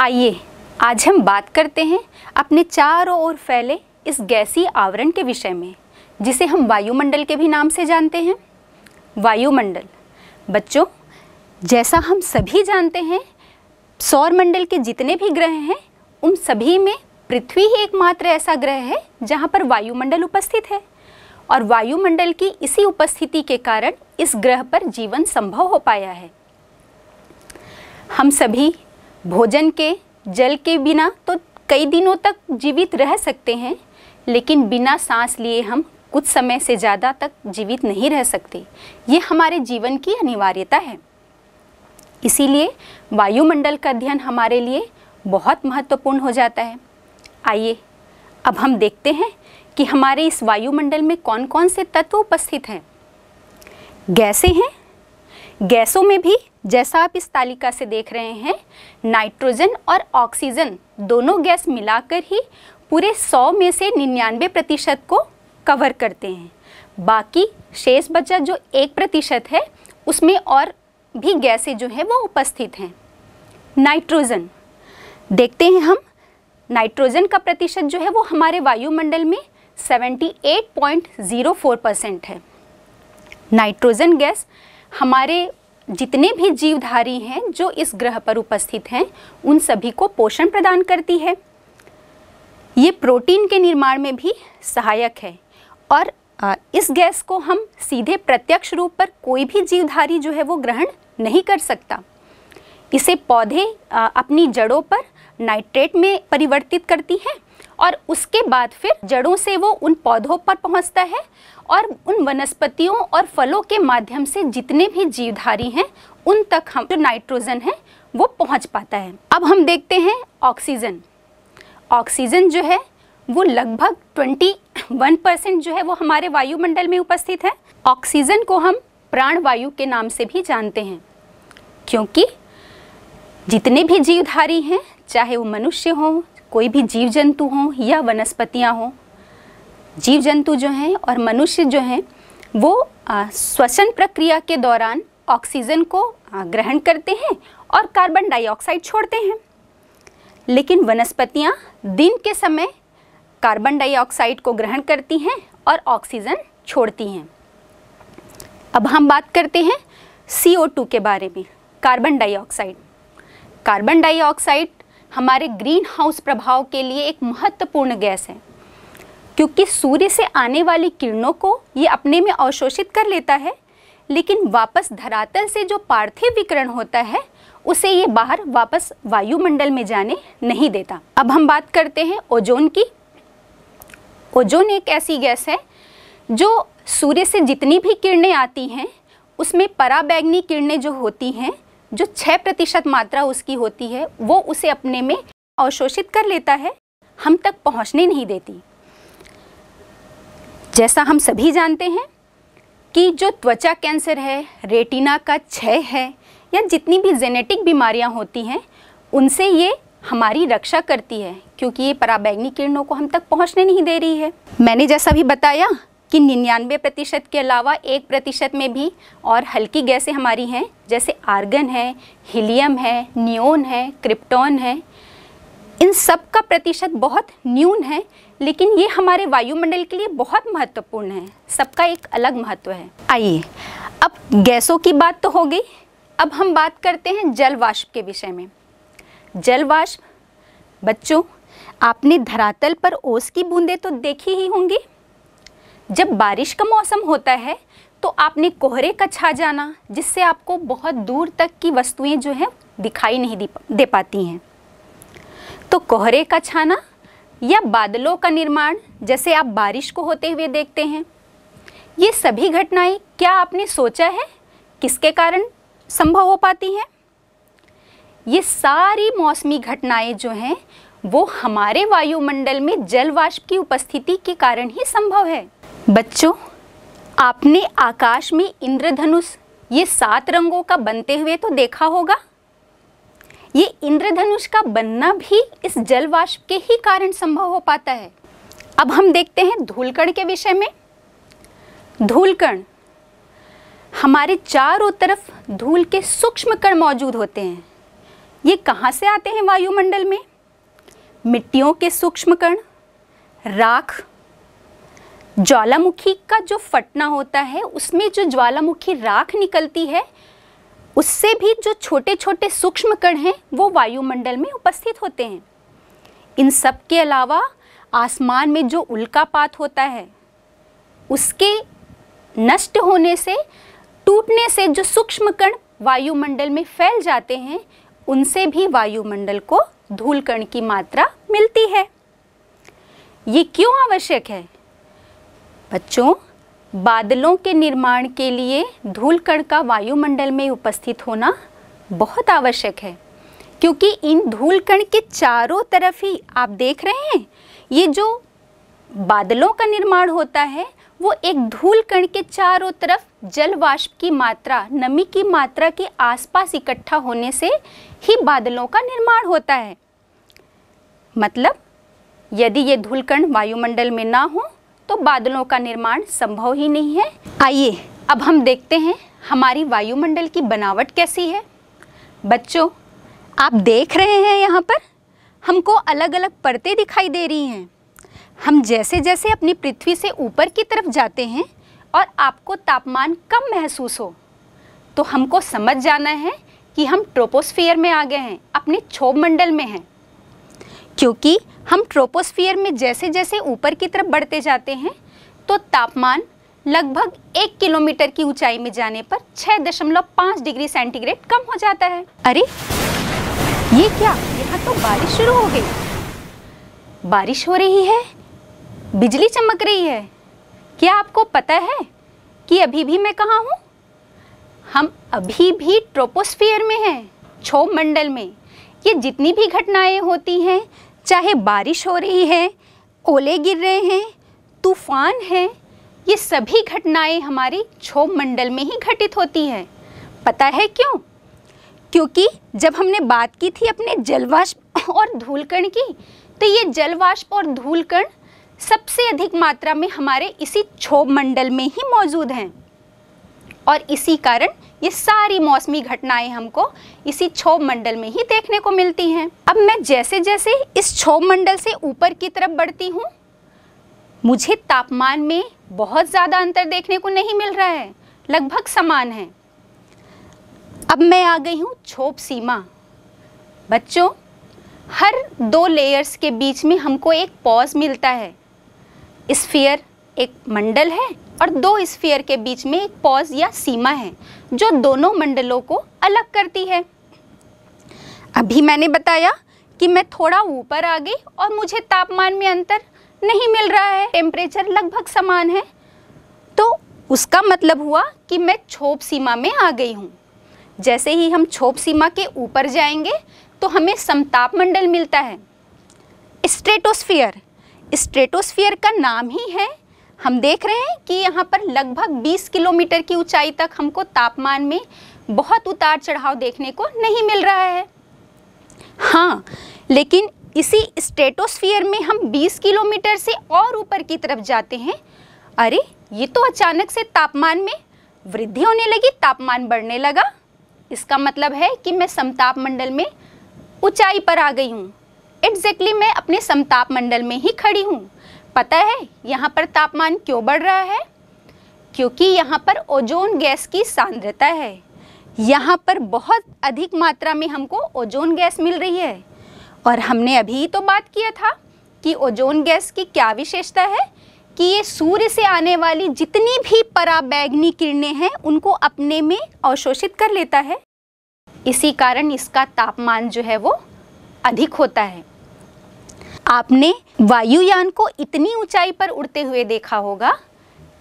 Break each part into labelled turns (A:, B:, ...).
A: आइए आज हम बात करते हैं अपने चारों ओर फैले इस गैसी आवरण के विषय में जिसे हम वायुमंडल के भी नाम से जानते हैं वायुमंडल बच्चों जैसा हम सभी जानते हैं सौरमंडल के जितने भी ग्रह हैं उन सभी में पृथ्वी ही एकमात्र ऐसा ग्रह है जहाँ पर वायुमंडल उपस्थित है और वायुमंडल की इसी उपस्थिति के कारण इस ग्रह पर जीवन संभव हो पाया है हम सभी भोजन के जल के बिना तो कई दिनों तक जीवित रह सकते हैं लेकिन बिना सांस लिए हम कुछ समय से ज़्यादा तक जीवित नहीं रह सकते ये हमारे जीवन की अनिवार्यता है इसीलिए वायुमंडल का अध्ययन हमारे लिए बहुत महत्वपूर्ण हो जाता है आइए अब हम देखते हैं कि हमारे इस वायुमंडल में कौन कौन से तत्व उपस्थित हैं गैसें हैं गैसों में भी जैसा आप इस तालिका से देख रहे हैं नाइट्रोजन और ऑक्सीजन दोनों गैस मिलाकर ही पूरे 100 में से निन्यानवे प्रतिशत को कवर करते हैं बाकी शेष बचा जो एक प्रतिशत है उसमें और भी गैसें जो हैं वो उपस्थित हैं नाइट्रोजन देखते हैं हम नाइट्रोजन का प्रतिशत जो है वो हमारे वायुमंडल में 78.04 परसेंट है नाइट्रोजन गैस हमारे जितने भी जीवधारी हैं जो इस ग्रह पर उपस्थित हैं उन सभी को पोषण प्रदान करती है ये प्रोटीन के निर्माण में भी सहायक है और इस गैस को हम सीधे प्रत्यक्ष रूप पर कोई भी जीवधारी जो है वो ग्रहण नहीं कर सकता इसे पौधे अपनी जड़ों पर नाइट्रेट में परिवर्तित करती हैं और उसके बाद फिर जड़ों से वो उन पौधों पर पहुंचता है और उन वनस्पतियों और फलों के माध्यम से जितने भी जीवधारी हैं उन तक हम जो नाइट्रोजन है वो पहुंच पाता है अब हम देखते हैं ऑक्सीजन ऑक्सीजन जो है वो लगभग 21 परसेंट जो है वो हमारे वायुमंडल में उपस्थित है ऑक्सीजन को हम प्राण वायु के नाम से भी जानते हैं क्योंकि जितने भी जीवधारी हैं चाहे वो मनुष्य हों कोई भी जीव जंतु हों या वनस्पतियाँ हों जीव जंतु जो हैं और मनुष्य जो हैं वो श्वसन प्रक्रिया के दौरान ऑक्सीजन को ग्रहण करते हैं और कार्बन डाइऑक्साइड छोड़ते हैं लेकिन वनस्पतियाँ दिन के समय कार्बन डाइऑक्साइड को ग्रहण करती हैं और ऑक्सीजन छोड़ती हैं अब हम बात करते हैं CO2 के बारे में कार्बन डाइऑक्साइड कार्बन डाइऑक्साइड हमारे ग्रीन हाउस प्रभाव के लिए एक महत्वपूर्ण गैस है क्योंकि सूर्य से आने वाली किरणों को ये अपने में अवशोषित कर लेता है लेकिन वापस धरातल से जो पार्थिव विकरण होता है उसे ये बाहर वापस वायुमंडल में जाने नहीं देता अब हम बात करते हैं ओजोन की ओजोन एक ऐसी गैस है जो सूर्य से जितनी भी किरणें आती हैं उसमें पराबैगनी किरणें जो होती हैं जो छः प्रतिशत मात्रा उसकी होती है वो उसे अपने में अवशोषित कर लेता है हम तक पहुंचने नहीं देती जैसा हम सभी जानते हैं कि जो त्वचा कैंसर है रेटिना का क्षय है या जितनी भी जेनेटिक बीमारियां होती हैं उनसे ये हमारी रक्षा करती है क्योंकि ये पराबैंगनी किरणों को हम तक पहुंचने नहीं दे रही है मैंने जैसा भी बताया कि निन्यानवे प्रतिशत के अलावा एक प्रतिशत में भी और हल्की गैसें हमारी हैं जैसे आर्गन है हीलियम है नियोन है क्रिप्टॉन है इन सब का प्रतिशत बहुत न्यून है लेकिन ये हमारे वायुमंडल के लिए बहुत महत्वपूर्ण है सबका एक अलग महत्व है आइए अब गैसों की बात तो हो गई अब हम बात करते हैं जलवाष्प के विषय में जलवाष्प बच्चों आपने धरातल पर ओस की बूंदें तो देखी ही होंगी जब बारिश का मौसम होता है तो आपने कोहरे का छा जाना जिससे आपको बहुत दूर तक की वस्तुएं जो हैं दिखाई नहीं दे पाती हैं तो कोहरे का छाना या बादलों का निर्माण जैसे आप बारिश को होते हुए देखते हैं ये सभी घटनाएं क्या आपने सोचा है किसके कारण संभव हो पाती हैं ये सारी मौसमी घटनाएं जो हैं वो हमारे वायुमंडल में जलवाष्प की उपस्थिति के कारण ही संभव है बच्चों आपने आकाश में इंद्रधनुष ये सात रंगों का बनते हुए तो देखा होगा ये इंद्रधनुष का बनना भी इस जलवाष्प के ही कारण संभव हो पाता है अब हम देखते हैं धूलकण के विषय में धूलकण हमारे चारों तरफ धूल के सूक्ष्म कण मौजूद होते हैं ये कहाँ से आते हैं वायुमंडल में मिट्टियों के सूक्ष्म कण राख ज्वालामुखी का जो फटना होता है उसमें जो ज्वालामुखी राख निकलती है उससे भी जो छोटे छोटे सूक्ष्म कण हैं वो वायुमंडल में उपस्थित होते हैं इन सब के अलावा आसमान में जो उल्कापात होता है उसके नष्ट होने से टूटने से जो सूक्ष्म कण वायुमंडल में फैल जाते हैं उनसे भी वायुमंडल को धूल कण की मात्रा मिलती है ये क्यों आवश्यक है बच्चों बादलों के निर्माण के लिए धूलकण का वायुमंडल में उपस्थित होना बहुत आवश्यक है क्योंकि इन धूलकण के चारों तरफ ही आप देख रहे हैं ये जो बादलों का निर्माण होता है वो एक धूल कण के चारों तरफ जल वाष्प की मात्रा नमी की मात्रा के आसपास इकट्ठा होने से ही बादलों का निर्माण होता है मतलब यदि ये धूलकण वायुमंडल में ना हो तो बादलों का निर्माण संभव ही नहीं है आइए अब हम देखते हैं हमारी वायुमंडल की बनावट कैसी है बच्चों आप देख रहे हैं यहाँ पर हमको अलग अलग परतें दिखाई दे रही हैं हम जैसे जैसे अपनी पृथ्वी से ऊपर की तरफ जाते हैं और आपको तापमान कम महसूस हो तो हमको समझ जाना है कि हम ट्रोपोस्फियर में आ गए हैं अपने क्षोभ मंडल में हैं क्योंकि हम ट्रोपोस्फियर में जैसे जैसे ऊपर की तरफ बढ़ते जाते हैं तो तापमान लगभग एक किलोमीटर की ऊंचाई में जाने पर 6.5 डिग्री सेंटीग्रेड कम हो जाता है अरे ये क्या यहाँ तो बारिश शुरू हो गई बारिश हो रही है बिजली चमक रही है क्या आपको पता है कि अभी भी मैं कहाँ हूँ हम अभी भी ट्रोपोस्फियर में हैं छो मंडल में ये जितनी भी घटनाएं होती हैं चाहे बारिश हो रही है ओले गिर रहे हैं तूफान है ये सभी घटनाएं हमारे क्षोभ मंडल में ही घटित होती हैं पता है क्यों क्योंकि जब हमने बात की थी अपने जलवाष्प और धूलकण की तो ये जलवाष्प और धूलकण सबसे अधिक मात्रा में हमारे इसी क्षोभ मंडल में ही मौजूद हैं और इसी कारण ये सारी मौसमी घटनाएं हमको इसी क्षोभ मंडल में ही देखने को मिलती हैं अब मैं जैसे जैसे इस क्षोभ मंडल से ऊपर की तरफ बढ़ती हूँ मुझे तापमान में बहुत ज़्यादा अंतर देखने को नहीं मिल रहा है लगभग समान है अब मैं आ गई हूँ छोप सीमा बच्चों हर दो लेयर्स के बीच में हमको एक पॉज मिलता है स्फीयर एक मंडल है और दो स्फीयर के बीच में एक पॉज या सीमा है जो दोनों मंडलों को अलग करती है अभी मैंने बताया कि मैं थोड़ा ऊपर आ गई और मुझे तापमान में अंतर नहीं मिल रहा है टेम्परेचर लगभग समान है तो उसका मतलब हुआ कि मैं छोप सीमा में आ गई हूँ जैसे ही हम छोप सीमा के ऊपर जाएंगे तो हमें समताप मंडल मिलता है स्ट्रेटोस्फियर स्ट्रेटोस्फियर का नाम ही है हम देख रहे हैं कि यहाँ पर लगभग 20 किलोमीटर की ऊंचाई तक हमको तापमान में बहुत उतार चढ़ाव देखने को नहीं मिल रहा है हाँ लेकिन इसी स्टेटोस्फीयर में हम 20 किलोमीटर से और ऊपर की तरफ जाते हैं अरे ये तो अचानक से तापमान में वृद्धि होने लगी तापमान बढ़ने लगा इसका मतलब है कि मैं समताप मंडल में ऊंचाई पर आ गई हूँ एग्जैक्टली exactly मैं अपने समताप मंडल में ही खड़ी हूँ पता है यहाँ पर तापमान क्यों बढ़ रहा है क्योंकि यहाँ पर ओजोन गैस की सांद्रता है यहाँ पर बहुत अधिक मात्रा में हमको ओजोन गैस मिल रही है और हमने अभी तो बात किया था कि ओजोन गैस की क्या विशेषता है कि ये सूर्य से आने वाली जितनी भी पराबैगनी किरणें हैं उनको अपने में अवशोषित कर लेता है इसी कारण इसका तापमान जो है वो अधिक होता है आपने वायुयान को इतनी ऊंचाई पर उड़ते हुए देखा होगा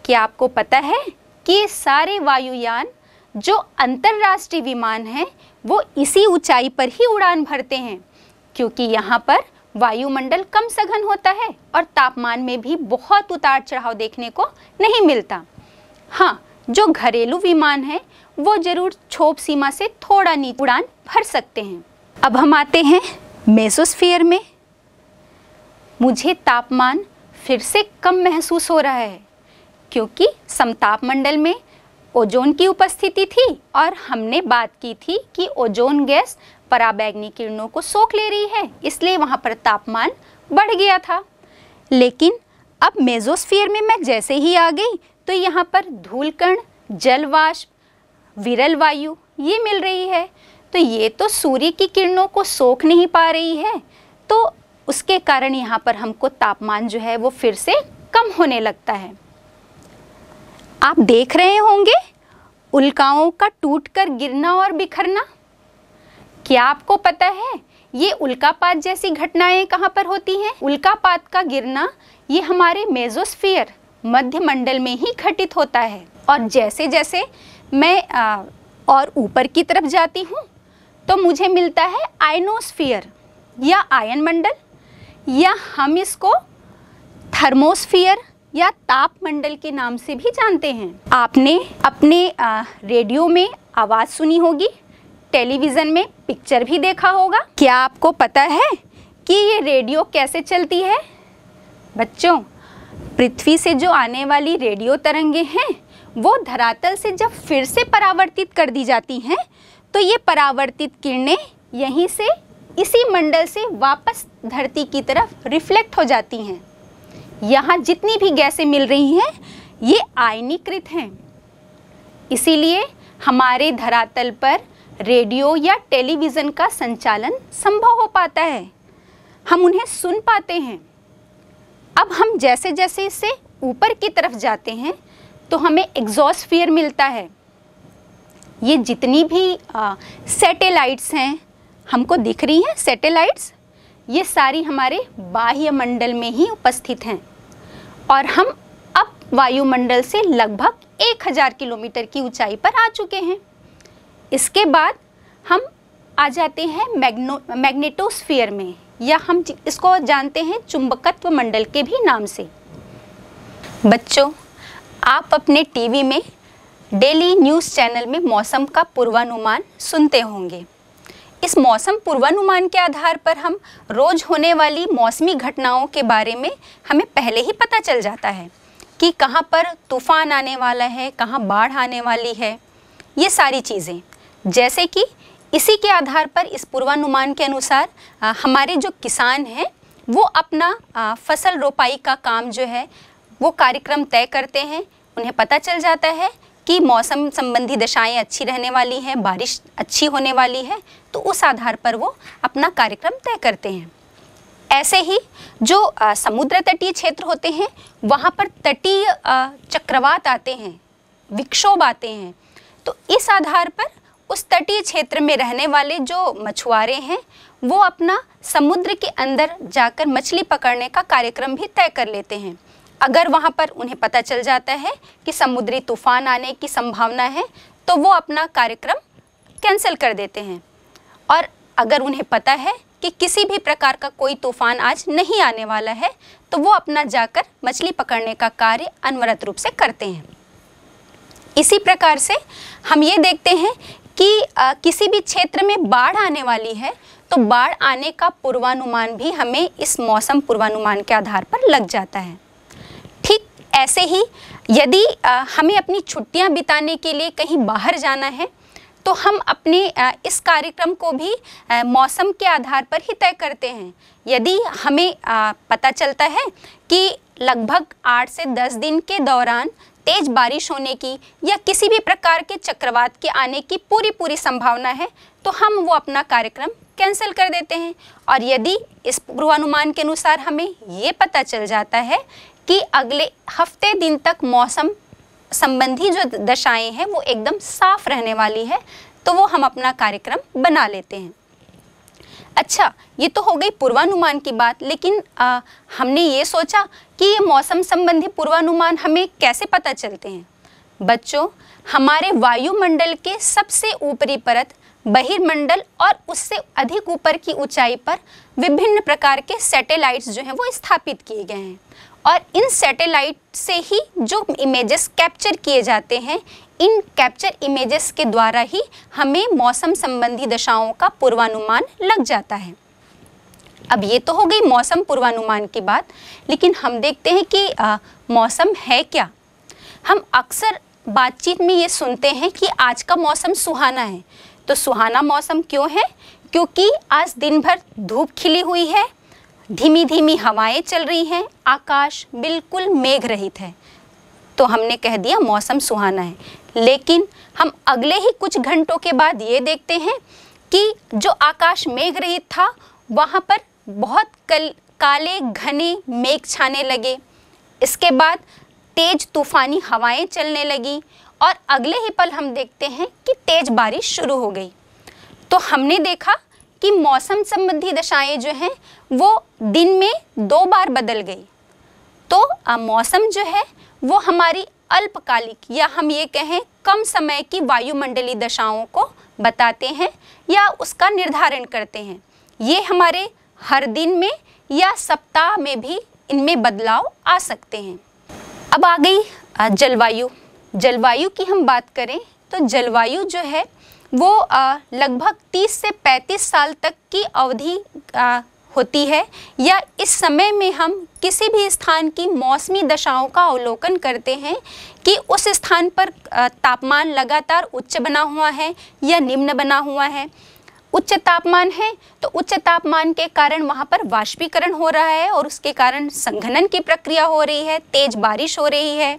A: कि आपको पता है कि ये सारे वायुयान जो अंतर्राष्ट्रीय विमान हैं वो इसी ऊंचाई पर ही उड़ान भरते हैं क्योंकि यहाँ पर वायुमंडल कम सघन होता है और तापमान में भी बहुत उतार चढ़ाव देखने को नहीं मिलता हाँ जो घरेलू विमान है वो जरूर छोप सीमा से थोड़ा नीचे उड़ान भर सकते हैं अब हम आते हैं मेसोस्फीयर में मुझे तापमान फिर से कम महसूस हो रहा है क्योंकि समताप मंडल में ओजोन की उपस्थिति थी और हमने बात की थी कि ओजोन गैस पराबैग्नी किरणों को सोख ले रही है इसलिए वहाँ पर तापमान बढ़ गया था लेकिन अब मेजोस्फीयर में मैं जैसे ही आ गई तो यहाँ पर धूलकण जलवाष्प विरल वायु ये मिल रही है तो ये तो सूर्य की किरणों को सोख नहीं पा रही है तो उसके कारण यहाँ पर हमको तापमान जो है वो फिर से कम होने लगता है आप देख रहे होंगे उल्काओं का टूटकर गिरना और बिखरना क्या आपको पता है ये उल्कापात जैसी घटनाएं कहाँ पर होती हैं उल्कापात का गिरना ये हमारे मेजोस्फियर मध्यमंडल में ही घटित होता है और जैसे जैसे मैं आ, और ऊपर की तरफ जाती हूँ तो मुझे मिलता है आयनोस्फियर या आयन मंडल या हम इसको थर्मोस्फियर या तापमंडल के नाम से भी जानते हैं आपने अपने रेडियो में आवाज़ सुनी होगी टेलीविज़न में पिक्चर भी देखा होगा क्या आपको पता है कि ये रेडियो कैसे चलती है बच्चों पृथ्वी से जो आने वाली रेडियो तरंगे हैं वो धरातल से जब फिर से परावर्तित कर दी जाती हैं तो ये परावर्तित किरणें यहीं से इसी मंडल से वापस धरती की तरफ रिफ्लेक्ट हो जाती हैं यहाँ जितनी भी गैसें मिल रही हैं ये आयनीकृत हैं इसीलिए हमारे धरातल पर रेडियो या टेलीविज़न का संचालन संभव हो पाता है हम उन्हें सुन पाते हैं अब हम जैसे जैसे इसे ऊपर की तरफ जाते हैं तो हमें एग्जॉस्फियर मिलता है ये जितनी भी सैटेलाइट्स हैं हमको दिख रही हैं सैटेलाइट्स ये सारी हमारे बाह्य मंडल में ही उपस्थित हैं और हम अब वायुमंडल से लगभग 1000 किलोमीटर की ऊंचाई पर आ चुके हैं इसके बाद हम आ जाते हैं मैग्नो मैग्नेटोस्फियर में या हम इसको जानते हैं चुंबकत्व मंडल के भी नाम से बच्चों आप अपने टीवी में डेली न्यूज़ चैनल में मौसम का पूर्वानुमान सुनते होंगे इस मौसम पूर्वानुमान के आधार पर हम रोज होने वाली मौसमी घटनाओं के बारे में हमें पहले ही पता चल जाता है कि कहाँ पर तूफान आने वाला है कहाँ बाढ़ आने वाली है ये सारी चीज़ें जैसे कि इसी के आधार पर इस पूर्वानुमान के अनुसार आ, हमारे जो किसान हैं वो अपना आ, फसल रोपाई का काम जो है वो कार्यक्रम तय करते हैं उन्हें पता चल जाता है कि मौसम संबंधी दशाएं अच्छी रहने वाली हैं बारिश अच्छी होने वाली है तो उस आधार पर वो अपना कार्यक्रम तय करते हैं ऐसे ही जो आ, समुद्र तटीय क्षेत्र होते हैं वहाँ पर तटीय चक्रवात आते हैं विक्षोभ आते हैं तो इस आधार पर उस तटीय क्षेत्र में रहने वाले जो मछुआरे हैं वो अपना समुद्र के अंदर जाकर मछली पकड़ने का कार्यक्रम भी तय कर लेते हैं अगर वहाँ पर उन्हें पता चल जाता है कि समुद्री तूफान आने की संभावना है तो वो अपना कार्यक्रम कैंसिल कर देते हैं और अगर उन्हें पता है कि किसी भी प्रकार का कोई तूफान आज नहीं आने वाला है तो वो अपना जाकर मछली पकड़ने का कार्य अनवरत रूप से करते हैं इसी प्रकार से हम ये देखते हैं कि आ, किसी भी क्षेत्र में बाढ़ आने वाली है तो बाढ़ आने का पूर्वानुमान भी हमें इस मौसम पूर्वानुमान के आधार पर लग जाता है ऐसे ही यदि हमें अपनी छुट्टियां बिताने के लिए कहीं बाहर जाना है तो हम अपने इस कार्यक्रम को भी मौसम के आधार पर ही तय करते हैं यदि हमें पता चलता है कि लगभग आठ से दस दिन के दौरान तेज़ बारिश होने की या किसी भी प्रकार के चक्रवात के आने की पूरी पूरी संभावना है तो हम वो अपना कार्यक्रम कैंसिल कर देते हैं और यदि इस पूर्वानुमान के अनुसार हमें ये पता चल जाता है कि अगले हफ्ते दिन तक मौसम संबंधी जो दशाएं हैं वो एकदम साफ रहने वाली है तो वो हम अपना कार्यक्रम बना लेते हैं अच्छा ये तो हो गई पूर्वानुमान की बात लेकिन आ, हमने ये सोचा कि ये मौसम संबंधी पूर्वानुमान हमें कैसे पता चलते हैं बच्चों हमारे वायुमंडल के सबसे ऊपरी परत बहिर्मंडल और उससे अधिक ऊपर की ऊंचाई पर विभिन्न प्रकार के सैटेलाइट्स जो हैं वो स्थापित किए गए हैं और इन सैटेलाइट से ही जो इमेजेस कैप्चर किए जाते हैं इन कैप्चर इमेजेस के द्वारा ही हमें मौसम संबंधी दशाओं का पूर्वानुमान लग जाता है अब ये तो हो गई मौसम पूर्वानुमान की बात लेकिन हम देखते हैं कि आ, मौसम है क्या हम अक्सर बातचीत में ये सुनते हैं कि आज का मौसम सुहाना है तो सुहाना मौसम क्यों है क्योंकि आज दिन भर धूप खिली हुई है धीमी धीमी हवाएं चल रही हैं आकाश बिल्कुल मेघ रहित है तो हमने कह दिया मौसम सुहाना है लेकिन हम अगले ही कुछ घंटों के बाद ये देखते हैं कि जो आकाश मेघ रहित था वहाँ पर बहुत कल काले घने मेघ छाने लगे इसके बाद तेज तूफानी हवाएं चलने लगी और अगले ही पल हम देखते हैं कि तेज बारिश शुरू हो गई तो हमने देखा कि मौसम संबंधी दशाएं जो हैं वो दिन में दो बार बदल गई तो आ, मौसम जो है वो हमारी अल्पकालिक या हम ये कहें कम समय की वायुमंडली दशाओं को बताते हैं या उसका निर्धारण करते हैं ये हमारे हर दिन में या सप्ताह में भी इनमें बदलाव आ सकते हैं अब आ गई जलवायु जलवायु की हम बात करें तो जलवायु जो है वो लगभग 30 से 35 साल तक की अवधि होती है या इस समय में हम किसी भी स्थान की मौसमी दशाओं का अवलोकन करते हैं कि उस स्थान पर तापमान लगातार उच्च बना हुआ है या निम्न बना हुआ है उच्च तापमान है तो उच्च तापमान के कारण वहाँ पर वाष्पीकरण हो रहा है और उसके कारण संघनन की प्रक्रिया हो रही है तेज बारिश हो रही है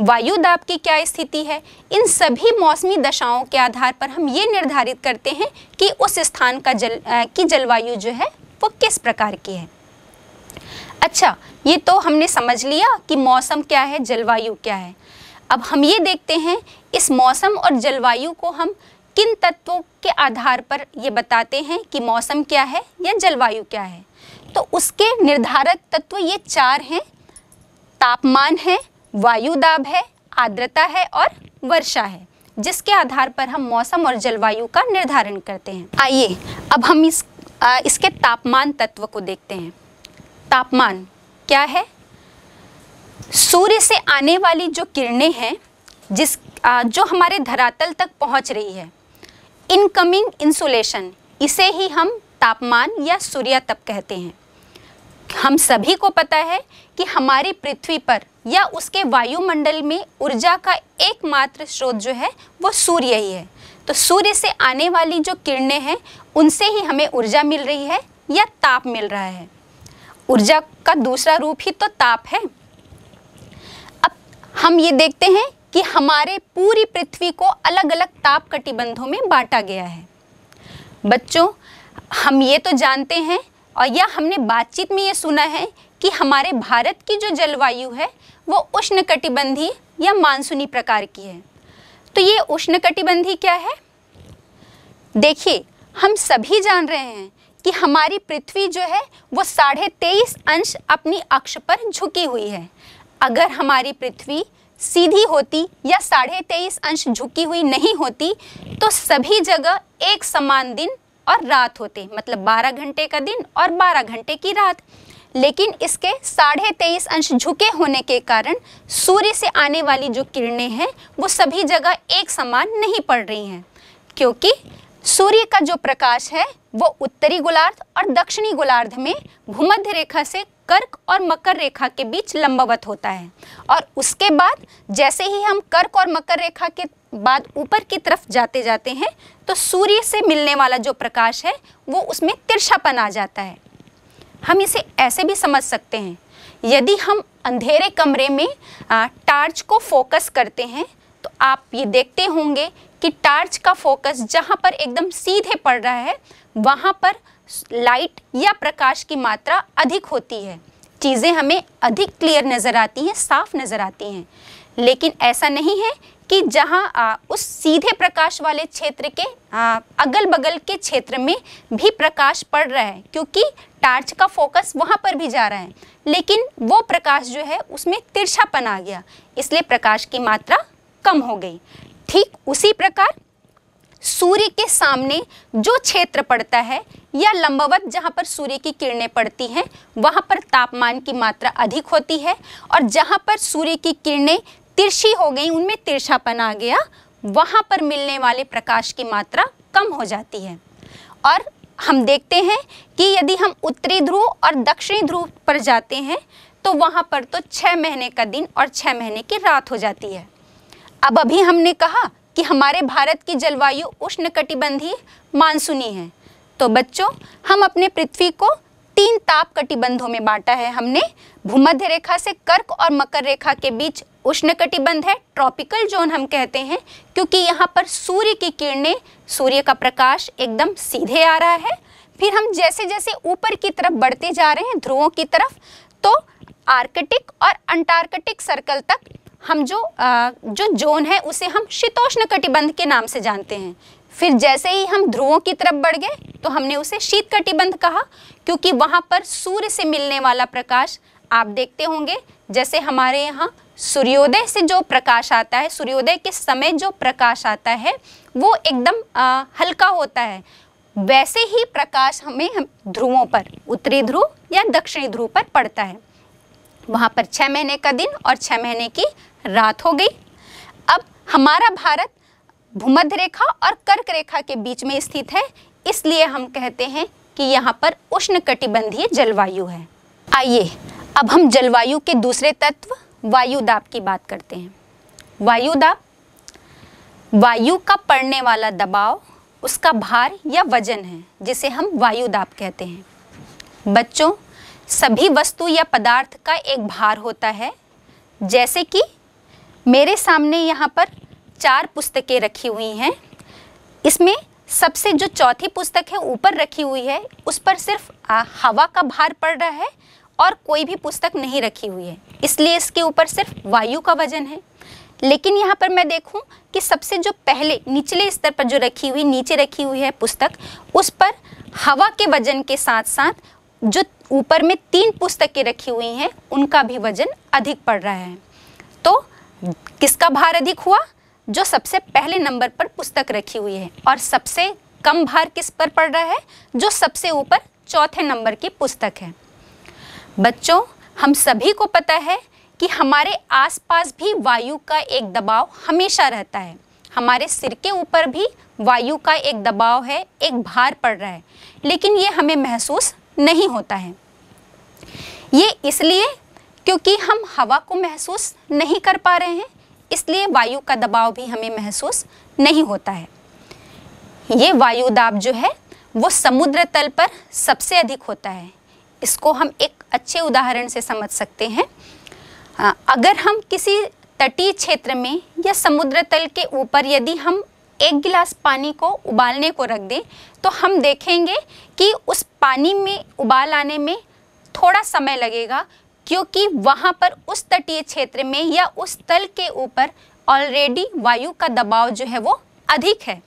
A: वायु दाब की क्या स्थिति है इन सभी मौसमी दशाओं के आधार पर हम ये निर्धारित करते हैं कि उस स्थान का जल आ, की जलवायु जो है वो किस प्रकार की है अच्छा ये तो हमने समझ लिया कि मौसम क्या है जलवायु क्या है अब हम ये देखते हैं इस मौसम और जलवायु को हम किन तत्वों के आधार पर ये बताते हैं कि मौसम क्या है या जलवायु क्या है तो उसके निर्धारक तत्व ये चार हैं तापमान है वायु दाब है आर्द्रता है और वर्षा है जिसके आधार पर हम मौसम और जलवायु का निर्धारण करते हैं आइए अब हम इस आ, इसके तापमान तत्व को देखते हैं तापमान क्या है सूर्य से आने वाली जो किरणें हैं जिस आ, जो हमारे धरातल तक पहुंच रही है इनकमिंग इंसुलेशन इसे ही हम तापमान या सूर्यातप तप कहते हैं हम सभी को पता है कि हमारी पृथ्वी पर या उसके वायुमंडल में ऊर्जा का एकमात्र स्रोत जो है वो सूर्य ही है तो सूर्य से आने वाली जो किरणें हैं उनसे ही हमें ऊर्जा मिल रही है या ताप मिल रहा है ऊर्जा का दूसरा रूप ही तो ताप है अब हम ये देखते हैं कि हमारे पूरी पृथ्वी को अलग अलग ताप कटिबंधों में बांटा गया है बच्चों हम ये तो जानते हैं और यह हमने बातचीत में ये सुना है कि हमारे भारत की जो जलवायु है वो उष्ण कटिबंधी या मानसूनी प्रकार की है तो ये उष्ण कटिबंधी क्या है देखिए हम सभी जान रहे हैं कि हमारी पृथ्वी जो है वो साढ़े तेईस अंश अपनी अक्ष पर झुकी हुई है अगर हमारी पृथ्वी सीधी होती या साढ़े तेईस अंश झुकी हुई नहीं होती तो सभी जगह एक समान दिन और रात होते हैं मतलब 12 घंटे का दिन और 12 घंटे की रात लेकिन इसके साढ़े तेईस अंश झुके होने के कारण सूर्य से आने वाली जो किरणें हैं वो सभी जगह एक समान नहीं पड़ रही हैं क्योंकि सूर्य का जो प्रकाश है वो उत्तरी गोलार्ध और दक्षिणी गोलार्ध में भूमध्य रेखा से कर्क और मकर रेखा के बीच लंबवत होता है और उसके बाद जैसे ही हम कर्क और मकर रेखा के बाद ऊपर की तरफ जाते जाते हैं तो सूर्य से मिलने वाला जो प्रकाश है वो उसमें तिरछापन आ जाता है हम इसे ऐसे भी समझ सकते हैं यदि हम अंधेरे कमरे में टार्च को फोकस करते हैं तो आप ये देखते होंगे कि टार्च का फोकस जहाँ पर एकदम सीधे पड़ रहा है वहाँ पर लाइट या प्रकाश की मात्रा अधिक होती है चीज़ें हमें अधिक क्लियर नज़र आती हैं साफ नज़र आती हैं लेकिन ऐसा नहीं है कि जहाँ उस सीधे प्रकाश वाले क्षेत्र के आ, अगल बगल के क्षेत्र में भी प्रकाश पड़ रहा है क्योंकि टार्च का फोकस वहाँ पर भी जा रहा है लेकिन वो प्रकाश जो है उसमें तिरछापन आ गया इसलिए प्रकाश की मात्रा कम हो गई ठीक उसी प्रकार सूर्य के सामने जो क्षेत्र पड़ता है या लंबवत जहाँ पर सूर्य की किरणें पड़ती हैं वहाँ पर तापमान की मात्रा अधिक होती है और जहाँ पर सूर्य की किरणें तिरछी हो गई उनमें तिरछापन आ गया वहाँ पर मिलने वाले प्रकाश की मात्रा कम हो जाती है और हम देखते हैं कि यदि हम उत्तरी ध्रुव और दक्षिणी ध्रुव पर जाते हैं तो वहाँ पर तो छः महीने का दिन और छः महीने की रात हो जाती है अब अभी हमने कहा कि हमारे भारत की जलवायु उष्णकटिबंधीय मानसूनी है तो बच्चों हम अपने पृथ्वी को तीन ताप कटिबंधों में बांटा है हमने भूमध्य रेखा से कर्क और मकर रेखा के बीच उष्ण कटिबंध है ट्रॉपिकल जोन हम कहते हैं क्योंकि यहाँ पर सूर्य की किरणें सूर्य का प्रकाश एकदम सीधे आ रहा है फिर हम जैसे जैसे ऊपर की तरफ बढ़ते जा रहे हैं ध्रुवों की तरफ तो आर्कटिक और अंटार्कटिक सर्कल तक हम जो आ, जो जोन है उसे हम शीतोष्ण कटिबंध के नाम से जानते हैं फिर जैसे ही हम ध्रुवों की तरफ बढ़ गए तो हमने उसे शीत कटिबंध कहा क्योंकि वहाँ पर सूर्य से मिलने वाला प्रकाश आप देखते होंगे जैसे हमारे यहाँ सूर्योदय से जो प्रकाश आता है सूर्योदय के समय जो प्रकाश आता है वो एकदम आ, हल्का होता है वैसे ही प्रकाश हमें हम ध्रुवों पर उत्तरी ध्रुव या दक्षिणी ध्रुव पर पड़ता है वहाँ पर छः महीने का दिन और छः महीने की रात हो गई अब हमारा भारत भूमध्य रेखा और कर्क रेखा के बीच में स्थित है इसलिए हम कहते हैं कि यहाँ पर उष्ण कटिबंधीय जलवायु है आइए अब हम जलवायु के दूसरे तत्व वायुदाब की बात करते हैं वायुदाब वायु का पड़ने वाला दबाव उसका भार या वजन है जिसे हम वायुदाब कहते हैं बच्चों सभी वस्तु या पदार्थ का एक भार होता है जैसे कि मेरे सामने यहाँ पर चार पुस्तकें रखी हुई हैं इसमें सबसे जो चौथी पुस्तक है ऊपर रखी हुई है उस पर सिर्फ आ, हवा का भार पड़ रहा है और कोई भी पुस्तक नहीं रखी हुई है इसलिए इसके ऊपर सिर्फ वायु का वजन है लेकिन यहाँ पर मैं देखूँ कि सबसे जो पहले निचले स्तर पर जो रखी हुई नीचे रखी हुई है पुस्तक उस पर हवा के वजन के साथ साथ जो ऊपर में तीन पुस्तकें रखी हुई हैं उनका भी वजन अधिक पड़ रहा है तो किसका भार अधिक हुआ जो सबसे पहले नंबर पर पुस्तक रखी हुई है और सबसे कम भार किस पर पड़ रहा है जो सबसे ऊपर चौथे नंबर की पुस्तक है बच्चों हम सभी को पता है कि हमारे आसपास भी वायु का एक दबाव हमेशा रहता है हमारे सिर के ऊपर भी वायु का एक दबाव है एक भार पड़ रहा है लेकिन ये हमें महसूस नहीं होता है ये इसलिए क्योंकि हम हवा को महसूस नहीं कर पा रहे हैं इसलिए वायु का दबाव भी हमें महसूस नहीं होता है ये वायु दाब जो है वो समुद्र तल पर सबसे अधिक होता है इसको हम एक अच्छे उदाहरण से समझ सकते हैं अगर हम किसी तटीय क्षेत्र में या समुद्र तल के ऊपर यदि हम एक गिलास पानी को उबालने को रख दें तो हम देखेंगे कि उस पानी में उबाल आने में थोड़ा समय लगेगा क्योंकि वहाँ पर उस तटीय क्षेत्र में या उस तल के ऊपर ऑलरेडी वायु का दबाव जो है वो अधिक है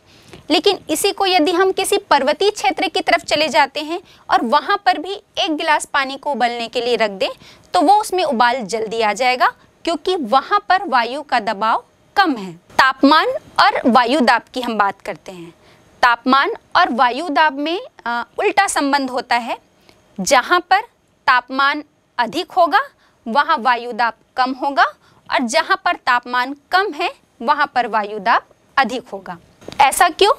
A: लेकिन इसी को यदि हम किसी पर्वतीय क्षेत्र की तरफ चले जाते हैं और वहाँ पर भी एक गिलास पानी को उबलने के लिए रख दें तो वो उसमें उबाल जल्दी आ जाएगा क्योंकि वहाँ पर वायु का दबाव कम है तापमान और वायु दाब की हम बात करते हैं तापमान और वायु दाब में आ, उल्टा संबंध होता है जहाँ पर तापमान अधिक होगा वहाँ वायुदाब कम होगा और जहाँ पर तापमान कम है वहाँ पर वायुदाब अधिक होगा ऐसा क्यों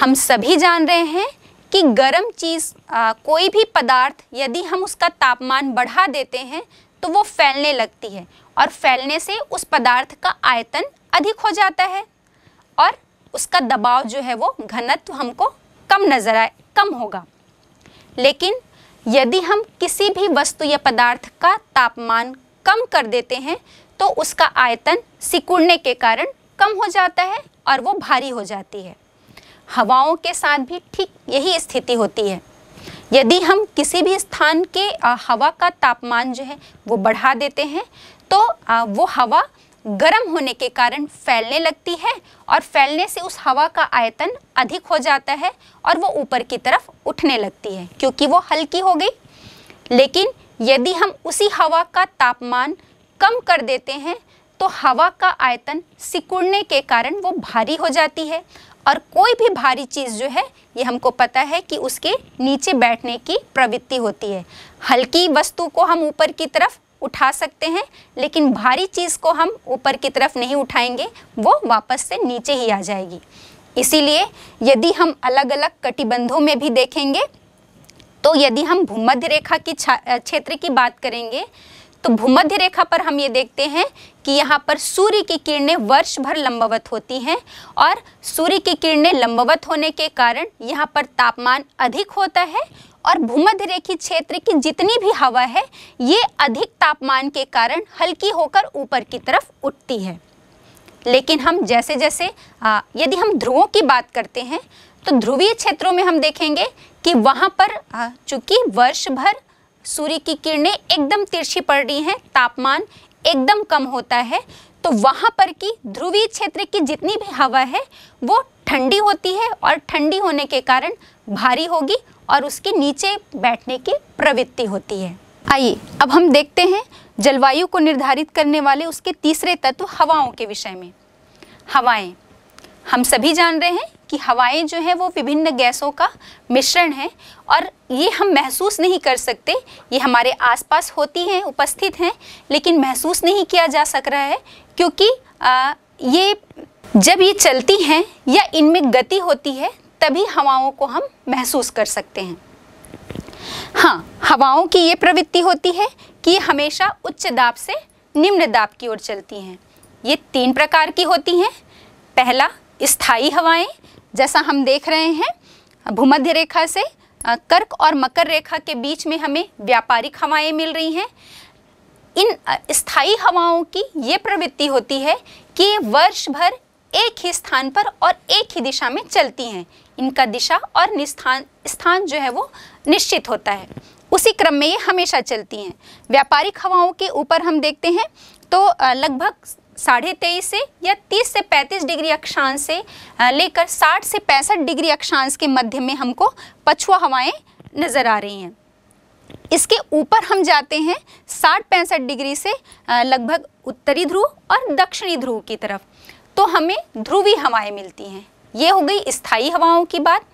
A: हम सभी जान रहे हैं कि गर्म चीज़ कोई भी पदार्थ यदि हम उसका तापमान बढ़ा देते हैं तो वो फैलने लगती है और फैलने से उस पदार्थ का आयतन अधिक हो जाता है और उसका दबाव जो है वो घनत्व हमको कम नज़र आए कम होगा लेकिन यदि हम किसी भी वस्तु या पदार्थ का तापमान कम कर देते हैं तो उसका आयतन सिकुड़ने के कारण कम हो जाता है और वो भारी हो जाती है हवाओं के साथ भी ठीक यही स्थिति होती है यदि हम किसी भी स्थान के हवा का तापमान जो है वो बढ़ा देते हैं तो वो हवा गर्म होने के कारण फैलने लगती है और फैलने से उस हवा का आयतन अधिक हो जाता है और वो ऊपर की तरफ उठने लगती है क्योंकि वो हल्की हो गई लेकिन यदि हम उसी हवा का तापमान कम कर देते हैं तो हवा का आयतन सिकुड़ने के कारण वो भारी हो जाती है और कोई भी भारी चीज़ जो है ये हमको पता है कि उसके नीचे बैठने की प्रवृत्ति होती है हल्की वस्तु को हम ऊपर की तरफ उठा सकते हैं लेकिन भारी चीज़ को हम ऊपर की तरफ नहीं उठाएंगे वो वापस से नीचे ही आ जाएगी इसीलिए यदि हम अलग अलग कटिबंधों में भी देखेंगे तो यदि हम भूमध्य रेखा की क्षेत्र की बात करेंगे तो भूमध्य रेखा पर हम ये देखते हैं कि यहाँ पर सूर्य की किरणें वर्ष भर लंबवत होती हैं और सूर्य की किरणें लंबवत होने के कारण यहाँ पर तापमान अधिक होता है और भूमध्य रेखी क्षेत्र की जितनी भी हवा है ये अधिक तापमान के कारण हल्की होकर ऊपर की तरफ उठती है लेकिन हम जैसे जैसे आ, यदि हम ध्रुवों की बात करते हैं तो ध्रुवीय क्षेत्रों में हम देखेंगे कि वहाँ पर चूँकि वर्ष भर सूर्य की किरणें एकदम तिरछी पड़ रही हैं तापमान एकदम कम होता है तो वहाँ पर की ध्रुवीय क्षेत्र की जितनी भी हवा है वो ठंडी होती है और ठंडी होने के कारण भारी होगी और उसके नीचे बैठने की प्रवृत्ति होती है आइए अब हम देखते हैं जलवायु को निर्धारित करने वाले उसके तीसरे तत्व हवाओं के विषय में हवाएं हम सभी जान रहे हैं कि हवाएं जो हैं वो विभिन्न गैसों का मिश्रण है और ये हम महसूस नहीं कर सकते ये हमारे आसपास होती हैं उपस्थित हैं लेकिन महसूस नहीं किया जा सक रहा है क्योंकि आ, ये जब ये चलती हैं या इनमें गति होती है तभी हवाओं को हम महसूस कर सकते हैं हाँ हवाओं की ये प्रवृत्ति होती है कि ये हमेशा उच्च दाब से निम्न दाब की ओर चलती हैं ये तीन प्रकार की होती हैं पहला स्थायी हवाएं जैसा हम देख रहे हैं भूमध्य रेखा से कर्क और मकर रेखा के बीच में हमें व्यापारिक हवाएं मिल रही हैं इन स्थाई हवाओं की ये प्रवृत्ति होती है कि वर्ष भर एक ही स्थान पर और एक ही दिशा में चलती हैं इनका दिशा और निस्थान स्थान जो है वो निश्चित होता है उसी क्रम में ये हमेशा चलती हैं व्यापारिक हवाओं के ऊपर हम देखते हैं तो लगभग साढ़े तेईस से या तीस से पैंतीस डिग्री अक्षांश से लेकर साठ से पैंसठ डिग्री अक्षांश के मध्य में हमको पछुआ हवाएं नज़र आ रही हैं इसके ऊपर हम जाते हैं साठ पैंसठ डिग्री से लगभग उत्तरी ध्रुव और दक्षिणी ध्रुव की तरफ तो हमें ध्रुवी हवाएं मिलती हैं ये हो गई स्थायी हवाओं की बात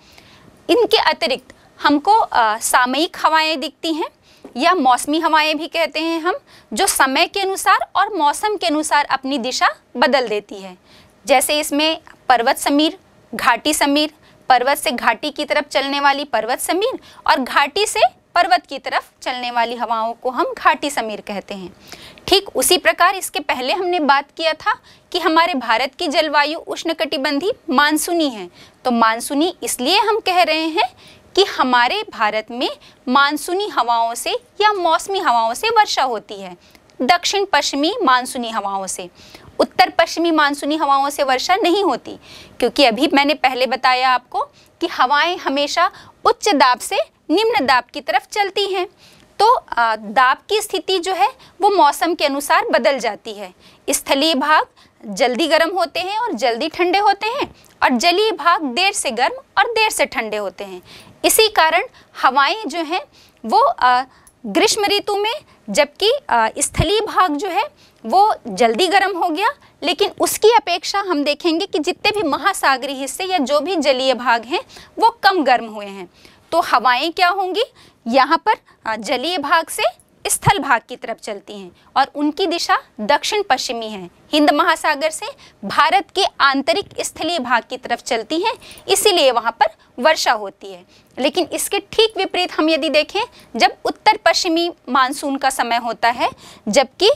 A: इनके अतिरिक्त हमको सामयिक हवाएं दिखती हैं या मौसमी हवाएं भी कहते हैं हम जो समय के अनुसार और मौसम के अनुसार अपनी दिशा बदल देती है जैसे इसमें पर्वत समीर घाटी समीर पर्वत से घाटी की तरफ चलने वाली पर्वत समीर और घाटी से पर्वत की तरफ चलने वाली हवाओं को हम घाटी समीर कहते हैं ठीक उसी प्रकार इसके पहले हमने बात किया था कि हमारे भारत की जलवायु उष्णकटिबंधी मानसूनी है तो मानसूनी इसलिए हम कह रहे हैं कि हमारे भारत में मानसूनी हवाओं से या मौसमी हवाओं से वर्षा होती है दक्षिण पश्चिमी मानसूनी हवाओं से उत्तर पश्चिमी मानसूनी हवाओं से वर्षा नहीं होती क्योंकि अभी मैंने पहले बताया आपको कि हवाएं हमेशा उच्च दाब से निम्न दाब की तरफ चलती हैं तो दाब की स्थिति जो है वो मौसम के अनुसार बदल जाती है स्थलीय भाग जल्दी गर्म होते हैं और जल्दी ठंडे होते हैं और जलीय भाग देर से गर्म और देर से ठंडे होते हैं इसी कारण हवाएं जो हैं वो ग्रीष्म ऋतु में जबकि स्थलीय भाग जो है वो जल्दी गर्म हो गया लेकिन उसकी अपेक्षा हम देखेंगे कि जितने भी महासागरी हिस्से या जो भी जलीय भाग हैं वो कम गर्म हुए हैं तो हवाएं क्या होंगी यहाँ पर जलीय भाग से स्थल भाग की तरफ चलती हैं और उनकी दिशा दक्षिण पश्चिमी है हिंद महासागर से भारत के आंतरिक स्थलीय भाग की तरफ चलती हैं इसीलिए वहाँ पर वर्षा होती है लेकिन इसके ठीक विपरीत हम यदि देखें जब उत्तर पश्चिमी मानसून का समय होता है जबकि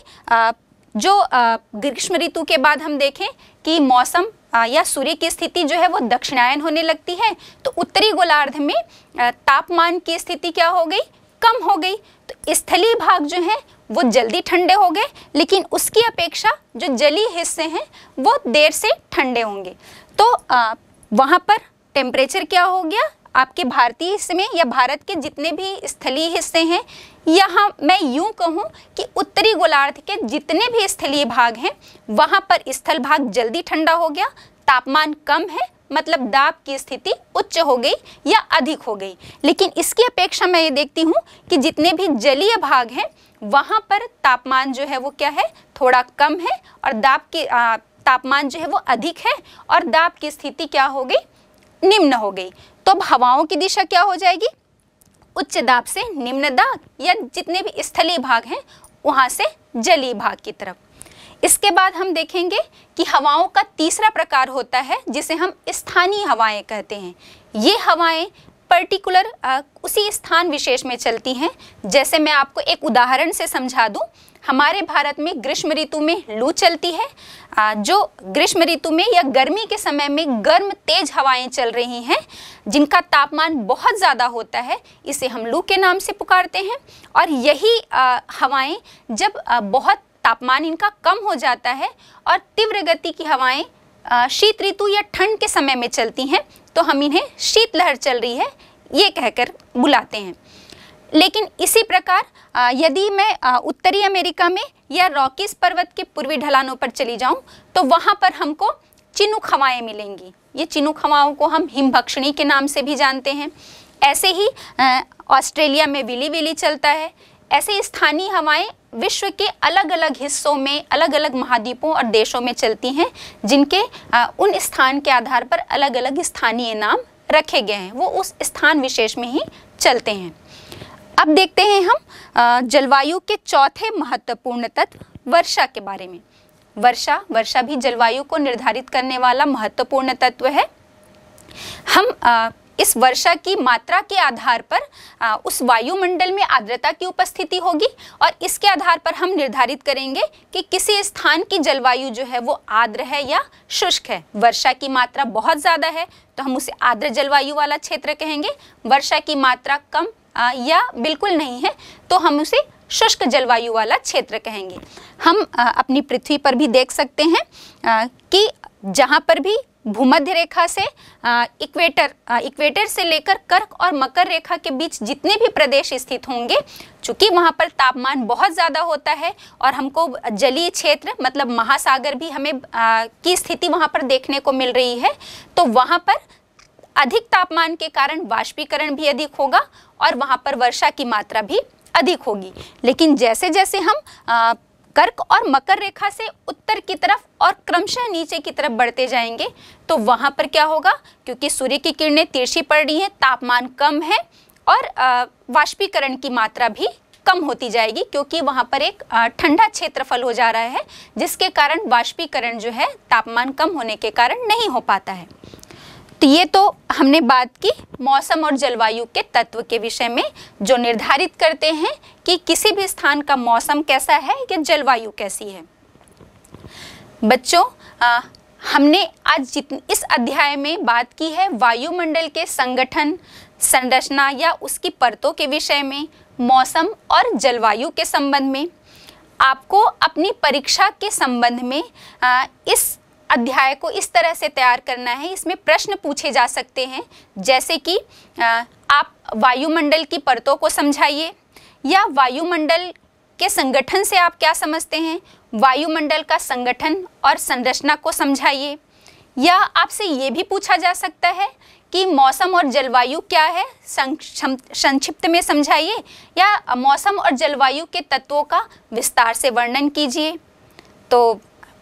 A: जो ग्रीष्म ऋतु के बाद हम देखें कि मौसम या सूर्य की स्थिति जो है वो दक्षिणायन होने लगती है तो उत्तरी गोलार्ध में तापमान की स्थिति क्या हो गई कम हो गई तो स्थलीय भाग जो है वो जल्दी ठंडे हो गए लेकिन उसकी अपेक्षा जो जली हिस्से हैं वो देर से ठंडे होंगे तो आ, वहाँ पर टेम्परेचर क्या हो गया आपके भारतीय हिस्से में या भारत के जितने भी स्थलीय हिस्से हैं यहाँ मैं यूँ कहूँ कि उत्तरी गोलार्ध के जितने भी स्थलीय भाग हैं वहाँ पर स्थल भाग जल्दी ठंडा हो गया तापमान कम है मतलब दाब की स्थिति उच्च हो गई या अधिक हो गई लेकिन इसकी अपेक्षा मैं ये देखती हूँ कि जितने भी जलीय भाग हैं वहाँ पर तापमान जो है वो क्या है थोड़ा कम है और दाब की तापमान जो है वो अधिक है और दाब की स्थिति क्या हो गई निम्न हो गई तो अब हवाओं की दिशा क्या हो जाएगी उच्च दाब से निम्न दाब या जितने भी स्थलीय भाग हैं वहाँ से जलीय भाग की तरफ इसके बाद हम देखेंगे कि हवाओं का तीसरा प्रकार होता है जिसे हम स्थानीय हवाएं कहते हैं ये हवाएं पर्टिकुलर उसी स्थान विशेष में चलती हैं जैसे मैं आपको एक उदाहरण से समझा दूं हमारे भारत में ग्रीष्म ऋतु में लू चलती है जो ग्रीष्म ऋतु में या गर्मी के समय में गर्म तेज हवाएं चल रही हैं जिनका तापमान बहुत ज़्यादा होता है इसे हम लू के नाम से पुकारते हैं और यही हवाएं जब बहुत तापमान इनका कम हो जाता है और तीव्र गति की हवाएं शीत ऋतु या ठंड के समय में चलती हैं तो हम इन्हें शीतलहर चल रही है ये कहकर बुलाते हैं लेकिन इसी प्रकार यदि मैं उत्तरी अमेरिका में या रॉकीस पर्वत के पूर्वी ढलानों पर चली जाऊं तो वहाँ पर हमको चिनुक हवाएं मिलेंगी ये चिनुक हवाओं को हम हिमभक्षणी के नाम से भी जानते हैं ऐसे ही ऑस्ट्रेलिया में विली विली चलता है ऐसे स्थानीय हवाएं विश्व के अलग अलग हिस्सों में अलग अलग महाद्वीपों और देशों में चलती हैं जिनके उन स्थान के आधार पर अलग अलग स्थानीय नाम रखे गए हैं वो उस स्थान विशेष में ही चलते हैं अब देखते हैं हम जलवायु के चौथे महत्वपूर्ण तत्व वर्षा के बारे में वर्षा वर्षा भी जलवायु को निर्धारित करने वाला महत्वपूर्ण तत्व है हम आ, इस वर्षा की मात्रा के आधार पर आ, उस वायुमंडल में आर्द्रता की उपस्थिति होगी और इसके आधार पर हम निर्धारित करेंगे कि किसी स्थान की जलवायु जो है वो आर्द्र है या शुष्क है वर्षा की मात्रा बहुत ज़्यादा है तो हम उसे आर्द्र जलवायु वाला क्षेत्र कहेंगे वर्षा की मात्रा कम आ, या बिल्कुल नहीं है तो हम उसे शुष्क जलवायु वाला क्षेत्र कहेंगे हम आ, अपनी पृथ्वी पर भी देख सकते हैं आ, कि जहाँ पर भी भूमध्य रेखा से आ, इक्वेटर आ, इक्वेटर से लेकर कर्क और मकर रेखा के बीच जितने भी प्रदेश स्थित होंगे चूँकि वहाँ पर तापमान बहुत ज़्यादा होता है और हमको जलीय क्षेत्र मतलब महासागर भी हमें आ, की स्थिति वहाँ पर देखने को मिल रही है तो वहाँ पर अधिक तापमान के कारण वाष्पीकरण भी अधिक होगा और वहाँ पर वर्षा की मात्रा भी अधिक होगी लेकिन जैसे जैसे हम आ, कर्क और मकर रेखा से उत्तर की तरफ और क्रमशः नीचे की तरफ बढ़ते जाएंगे तो वहाँ पर क्या होगा क्योंकि सूर्य की किरणें तिरछी पड़ रही हैं तापमान कम है और वाष्पीकरण की मात्रा भी कम होती जाएगी क्योंकि वहाँ पर एक ठंडा क्षेत्रफल हो जा रहा है जिसके कारण वाष्पीकरण जो है तापमान कम होने के कारण नहीं हो पाता है तो ये तो हमने बात की मौसम और जलवायु के तत्व के विषय में जो निर्धारित करते हैं कि किसी भी स्थान का मौसम कैसा है या जलवायु कैसी है बच्चों आ, हमने आज जितनी इस अध्याय में बात की है वायुमंडल के संगठन संरचना या उसकी परतों के विषय में मौसम और जलवायु के संबंध में आपको अपनी परीक्षा के संबंध में आ, इस अध्याय को इस तरह से तैयार करना है इसमें प्रश्न पूछे जा सकते हैं जैसे कि आप वायुमंडल की परतों को समझाइए या वायुमंडल के संगठन से आप क्या समझते हैं वायुमंडल का संगठन और संरचना को समझाइए या आपसे ये भी पूछा जा सकता है कि मौसम और जलवायु क्या है संक्षिप्त में समझाइए या मौसम और जलवायु के तत्वों का विस्तार से वर्णन कीजिए तो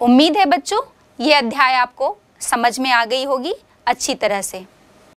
A: उम्मीद है बच्चों ये अध्याय आपको समझ में आ गई होगी अच्छी तरह से